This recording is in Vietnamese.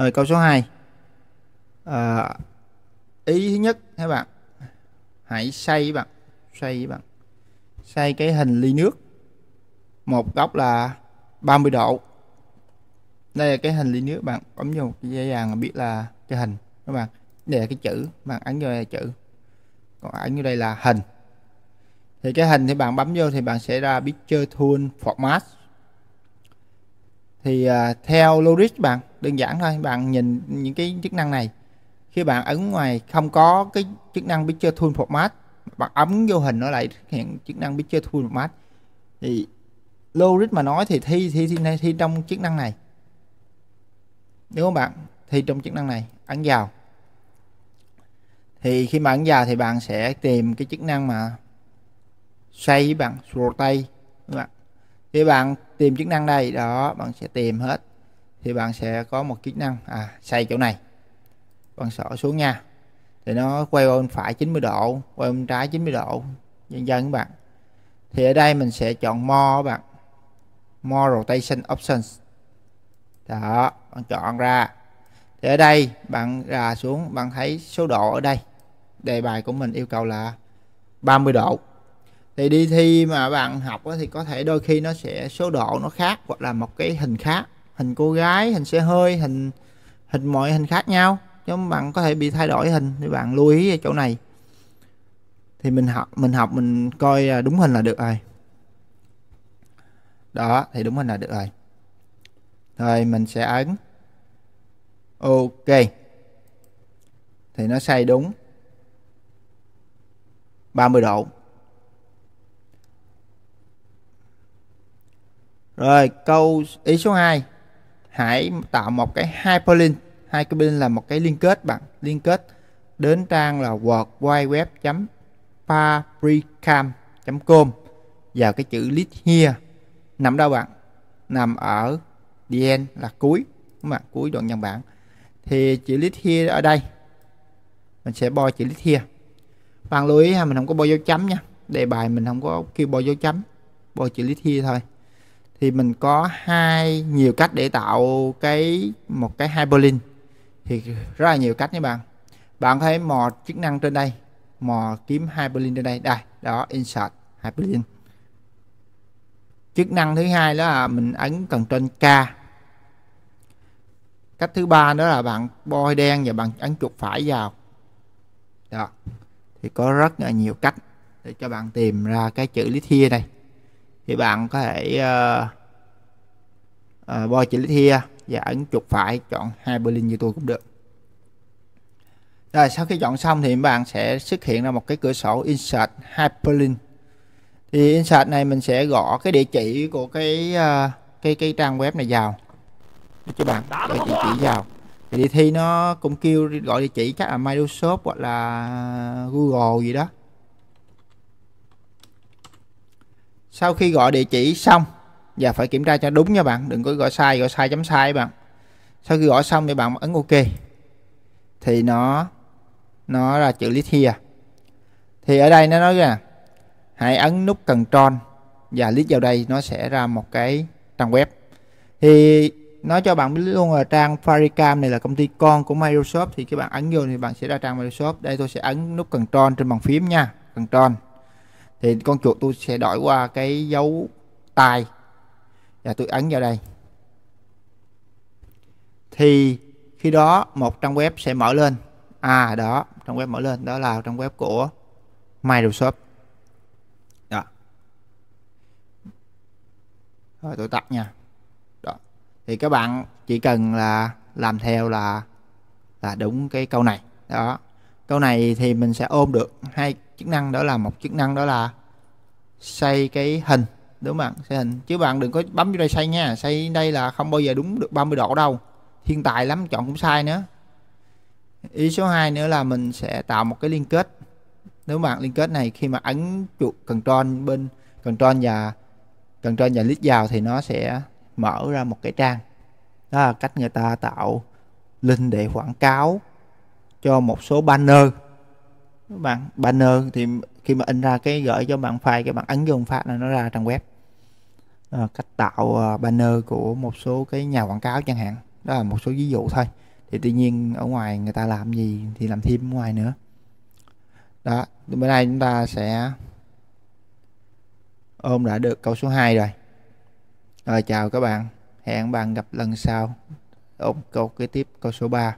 Rồi ờ, câu số 2 à, ờ, Ý thứ nhất các bạn Hãy xây bạn Xây bạn Xây cái hình ly nước Một góc là 30 độ Đây là cái hình ly nước bạn Bấm vô dễ dàng biết là cái hình các bạn Đây là cái chữ Bạn ấn vô đây là chữ Còn ấn vô đây là hình Thì cái hình thì bạn bấm vô thì bạn sẽ ra picture tool format Thì à, theo logic bạn đơn giản thôi bạn nhìn những cái chức năng này khi bạn ấn ngoài không có cái chức năng picture tool format bạn ấn vô hình nó lại hiện chức năng picture tool format thì logic mà nói thì thi thi thi này thi trong chức năng này nếu không bạn thi trong chức năng này ấn vào thì khi mà ấn vào thì bạn sẽ tìm cái chức năng mà xoay bằng rotate tay thì bạn tìm chức năng đây đó bạn sẽ tìm hết thì bạn sẽ có một chức năng à, xoay chỗ này bạn sỏ xuống nha thì nó quay bên phải 90 độ quay bên trái 90 độ dần dần các bạn thì ở đây mình sẽ chọn more các bạn more rotation options đó bạn chọn ra thì ở đây bạn ra xuống bạn thấy số độ ở đây đề bài của mình yêu cầu là 30 độ thì đi thi mà bạn học thì có thể đôi khi nó sẽ số độ nó khác hoặc là một cái hình khác hình cô gái hình xe hơi hình hình mọi hình khác nhau cho bạn có thể bị thay đổi hình thì bạn lưu ý ở chỗ này thì mình học mình học mình coi đúng hình là được rồi đó thì đúng hình là được rồi rồi mình sẽ ấn ok thì nó sai đúng 30 độ rồi câu ý số 2 hãy tạo một cái hyperlink hyperlink là một cái liên kết bạn liên kết đến trang là worldwideweb.fabricam.com vào cái chữ list here nằm đâu bạn nằm ở the end là cuối đúng không ạ cuối đoạn văn bản thì chữ list here ở đây mình sẽ bo chữ list here bạn lưu ý ha mình không có bo dấu chấm nha đề bài mình không có kêu bo dấu chấm bo chữ list here thôi thì mình có hai nhiều cách để tạo cái một cái hyperlink thì rất là nhiều cách nha bạn bạn thấy mò chức năng trên đây mò kiếm hyperlink trên đây đây đó insert hyperlink chức năng thứ hai đó là mình ấn cần trên k cách thứ ba đó là bạn bôi đen và bạn ấn chuột phải vào đó thì có rất là nhiều cách để cho bạn tìm ra cái chữ lý thia này thì bạn có thể uh, uh, bo chỉ lít here và ấn chuột phải chọn hai Berlin như tôi cũng được rồi sau khi chọn xong thì bạn sẽ xuất hiện ra một cái cửa sổ insert hyperlink thì insert này mình sẽ gõ cái địa chỉ của cái uh, cái cái trang web này vào để cho bạn gõ địa chỉ vào thì đề thi nó cũng kêu gọi địa chỉ chắc là Microsoft hoặc là Google gì đó sau khi gọi địa chỉ xong và phải kiểm tra cho đúng nha bạn đừng có gọi sai gọi sai chấm sai bạn sau khi gọi xong thì bạn ấn ok thì nó nó ra chữ list here thì ở đây nó nói là hãy ấn nút cần tròn và list vào đây nó sẽ ra một cái trang web thì nói cho bạn biết luôn là trang Faricam này là công ty con của Microsoft thì các bạn ấn vô thì bạn sẽ ra trang Microsoft đây tôi sẽ ấn nút cần tròn trên bàn phím nha cần tròn thì con chuột tôi sẽ đổi qua cái dấu tay và dạ, tôi ấn vào đây thì khi đó một trang web sẽ mở lên à đó trang web mở lên đó là trang web của Microsoft đó dạ. rồi tôi tắt nha đó thì các bạn chỉ cần là làm theo là là đúng cái câu này đó câu này thì mình sẽ ôm được hai chức năng đó là một chức năng đó là xây cái hình đúng không bạn xây hình chứ bạn đừng có bấm vô đây xây nha xây đây là không bao giờ đúng được 30 độ đâu thiên tài lắm chọn cũng sai nữa ý số 2 nữa là mình sẽ tạo một cái liên kết nếu bạn liên kết này khi mà ấn chuột control bên control và control và list vào thì nó sẽ mở ra một cái trang đó là cách người ta tạo link để quảng cáo cho một số banner bạn banner thì khi mà in ra cái gửi cho bạn file cái bạn ấn vô phát là nó ra trang web à, cách tạo ờ, banner của một số cái nhà quảng cáo chẳng hạn đó là một số ví dụ thôi thì tuy nhiên ở ngoài người ta làm gì thì làm thêm ngoài nữa đó bữa nay chúng ta sẽ ôm đã được câu số 2 rồi rồi chào các bạn hẹn bạn gặp lần sau ôm câu kế tiếp câu số 3